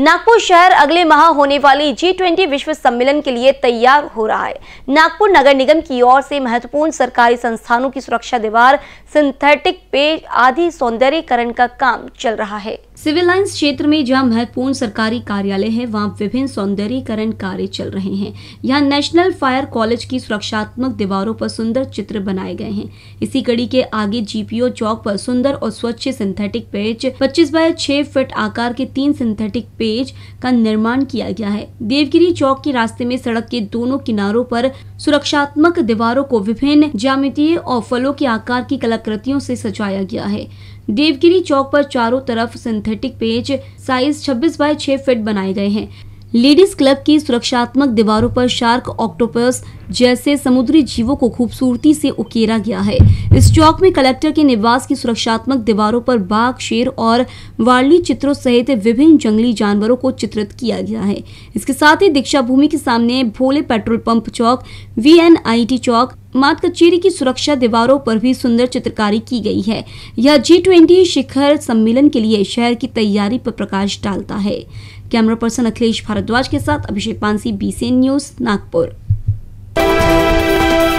नागपुर शहर अगले माह होने वाली जी ट्वेंटी विश्व सम्मेलन के लिए तैयार हो रहा है नागपुर नगर निगम की ओर से महत्वपूर्ण सरकारी संस्थानों की सुरक्षा दीवार सिंथेटिक पे आदि सौंदर्यकरण का काम चल रहा है सिविल लाइन्स क्षेत्र में जहां महत्वपूर्ण सरकारी कार्यालय है वहां विभिन्न सौंदर्यकरण कार्य चल रहे हैं यहां नेशनल फायर कॉलेज की सुरक्षात्मक दीवारों पर सुंदर चित्र बनाए गए हैं इसी कड़ी के आगे जीपीओ चौक पर सुंदर और स्वच्छ सिंथेटिक पेज 25 बाय 6 फीट आकार के तीन सिंथेटिक पे ब्रिज का निर्माण किया गया है देवगिरी चौक के रास्ते में सड़क के दोनों किनारों पर सुरक्षात्मक दीवारों को विभिन्न जामितीय और फलों के आकार की कलाकृतियों से सजाया गया है देवगिरी चौक पर चारों तरफ सिंथेटिक पेज साइज 26 बाय 6 फीट बनाए गए हैं लेडीज क्लब की सुरक्षात्मक दीवारों पर शार्क ऑक्टोपस जैसे समुद्री जीवों को खूबसूरती से उकेरा गया है इस चौक में कलेक्टर के निवास की सुरक्षात्मक दीवारों पर बाघ शेर और वार्ली चित्रों सहित विभिन्न जंगली जानवरों को चित्रित किया गया है इसके साथ ही दीक्षा भूमि के सामने भोले पेट्रोल पंप चौक वी चौक मात कचेरी की सुरक्षा दीवारों पर भी सुंदर चित्रकारी की गई है यह जी ट्वेंटी शिखर सम्मेलन के लिए शहर की तैयारी पर प्रकाश डालता है कैमरा पर्सन अखिलेश भारद्वाज के साथ अभिषेक पांसी बीसीएन न्यूज नागपुर